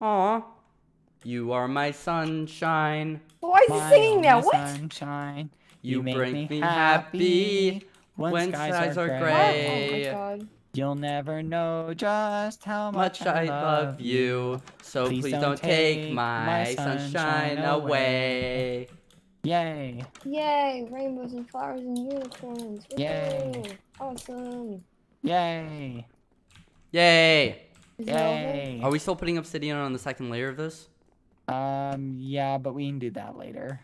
Aw. You are my sunshine. Why oh, is he singing now? What? Sunshine. You, you bring me happy, happy when, when skies, skies, are, are gray. Oh You'll never know just how much, much I love you. So please, please don't, take my, sunshine away. Yay. Yay. Rainbows and flowers and unicorns. Yay. Yay. Awesome. Yay. Yay. Yay. Are we still putting obsidian on the second layer of this? Um, yeah, but we can do that later.